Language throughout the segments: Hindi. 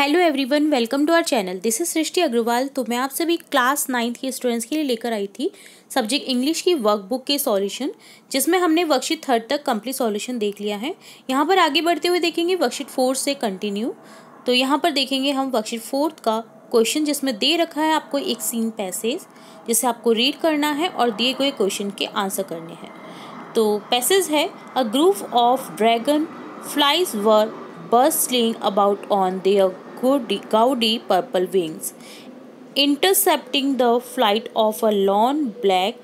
Hello everyone welcome to our channel this is Srishti Agarwal तो मैं आप सभी क्लास नाइन्थ के स्टूडेंट्स के लिए लेकर आई थी सब्जेक्ट इंग्लिश की वर्कबुक के सॉल्यूशन जिसमें हमने वर्कशीट थर्ड तक कंप्लीट सॉल्यूशन देख लिया है यहाँ पर आगे बढ़ते हुए देखेंगे वर्कशीट फोर्थ से कंटिन्यू तो यहाँ पर देखेंगे हम वर्कशीट फोर्थ का क्वेश्चन जिसमें दे रखा है आपको एक सीन पैसेज जिसे आपको रीड करना है और दिए गए क्वेश्चन के आंसर करने हैं तो पैसेज है a group of dragonflies were bustling about on their gaudy purple wings, intercepting the flight of a long black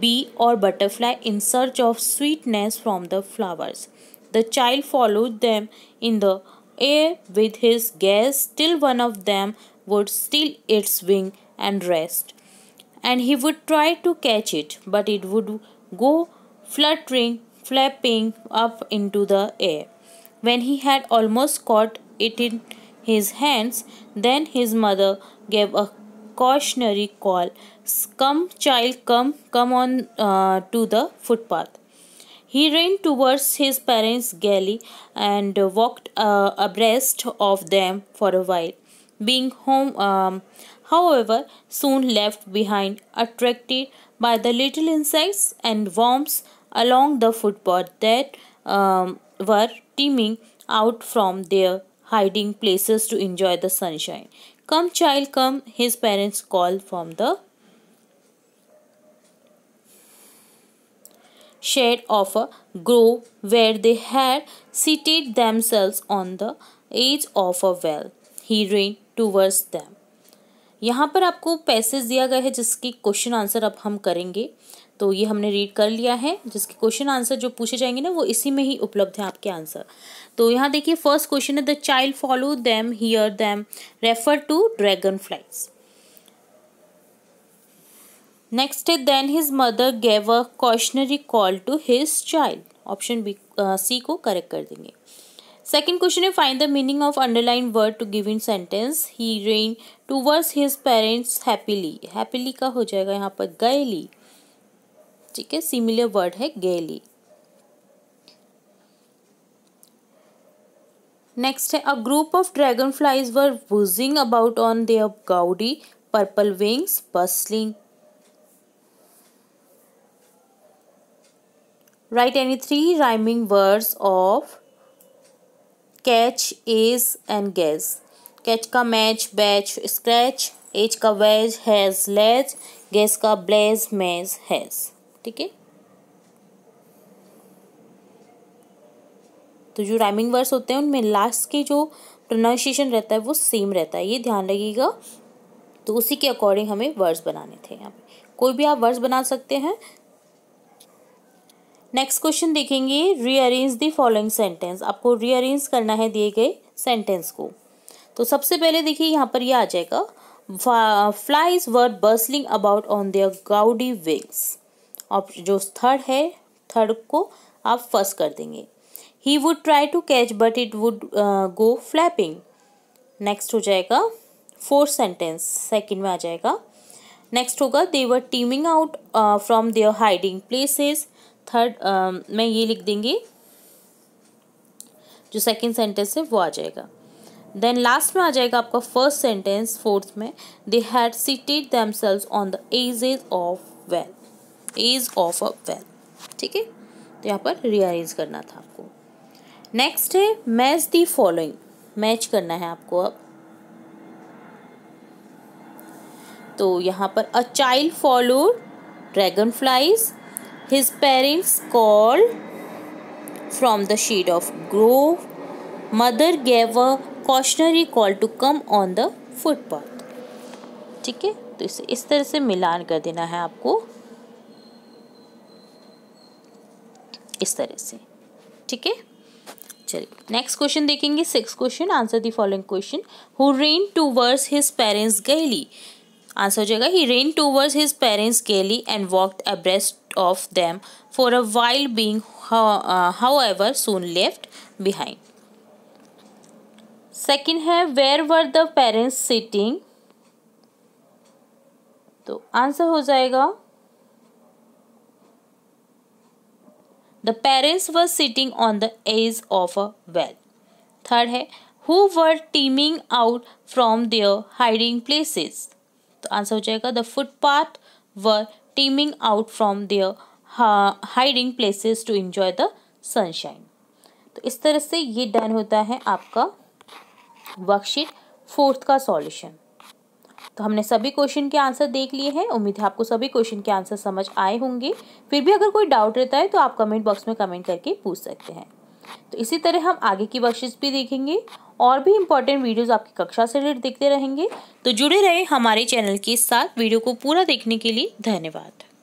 bee or butterfly in search of sweetness from the flowers. The child followed them in the air with his gaze till one of them would steal its wing and rest. And he would try to catch it, but it would go fluttering, flapping up into the air. When he had almost caught it in his hands. Then his mother gave a cautionary call. Come, child, come, come on uh, to the footpath. He ran towards his parents' galley and walked uh, abreast of them for a while. Being home, um, however, soon left behind, attracted by the little insects and worms along the footpath that um, were teeming out from their hiding places to enjoy the sunshine. Come, child, come, his parents call from the shed of a grove where they had seated themselves on the edge of a well. He ran towards them. यहाँ पर आपको पैसेज दिया गया है जिसकी क्वेश्चन आंसर अब हम करेंगे तो ये हमने रीड कर लिया है जिसके क्वेश्चन आंसर जो पूछे जाएंगे ना वो इसी में ही उपलब्ध है आपके आंसर तो यहाँ देखिए फर्स्ट क्वेश्चन है the child follow them here them refer to dragonflies next है then his mother gave a cautionary call to his child option B C को करेक्ट कर देंगे सेकेंड क्वेश्चन है find the meaning of underline word to give in sentence he ran towards his parents happily happily का हो जाएगा यहाँ पर गएली ठीक है सिमिलर वर्ड है गैली नेक्स्ट है a group of dragonflies were buzzing about on the gaudy purple wings bustling write any three rhyming words of catch edge and gaze catch का मैच बैच स्क्रैच एज का वेज हैज लेज गैस का ब्लेज मेज हैज़ ठीक है तो जो राइमिंग वर्ड्स होते हैं उनमें लास्ट के जो प्रोनाउंसिएशन रहता है वो सेम रहता है ये ध्यान रखिएगा तो उसी के अकॉर्डिंग हमें वर्ड्स बनाने थे यहाँ पे कोई भी आप वर्ड्स बना सकते हैं नेक्स्ट क्वेश्चन देखेंगे रीअरेंज द फॉलोइंग सेंटेंस आपको रीअरेंज करना है दिए गए सेंटेंस को तो सबसे पहले देखिए यहाँ पर यह आ जाएगा flies were bustling about on their gaudy wings और जो थर्ड है थर्ड को आप फर्स्ट कर देंगे he would try to catch but it would go flapping next हो जाएगा फोर्थ सेंटेंस सेकेंड में आ जाएगा नेक्स्ट होगा they were teeming out from their hiding places third मैं ये लिख देंगे जो सेकेंड सेंटेंस है वो आ जाएगा देन लास्ट में आ जाएगा आपका फर्स्ट सेंटेंस फोर्थ में they had seated themselves on the edges of wealth edge of a well ठीक है तो यहाँ पर रियरेंज करना था आपको नेक्स्ट है मैच दी फॉलोइंग मैच करना है आपको अब तो यहाँ पर a child follow dragonflies his parents call from the shade of grove mother gave a cautionary call to come on the footpath ठीक है तो इसे इस तरह से मिलान कर देना है आपको इस तरह से ठीक है चलिए नेक्स्ट क्वेश्चन देखेंगे six question answer the following question who ran towards his parents gaily answer हो जाएगा he ran towards his parents gaily and walked abreast of them for a while being however soon left behind second है where were the parents sitting तो आंसर हो जाएगा the parents were sitting on the edge of a well third है who were teeming out from their hiding places तो आंसर हो जाएगा the footpath were teeming out from their hiding places to enjoy the sunshine तो इस तरह से ये डन होता है आपका वर्कशीट फोर्थ का सॉल्यूशन तो हमने सभी क्वेश्चन के आंसर देख लिए हैं उम्मीद है आपको सभी क्वेश्चन के आंसर समझ आए होंगे फिर भी अगर कोई डाउट रहता है तो आप कमेंट बॉक्स में कमेंट करके पूछ सकते हैं तो इसी तरह हम आगे की बख्शिश भी देखेंगे और भी इम्पोर्टेंट वीडियोस आपकी कक्षा से रिलेटेड देखते रहेंगे तो जुड़े रहे हमारे चैनल के साथ वीडियो को पूरा देखने के लिए धन्यवाद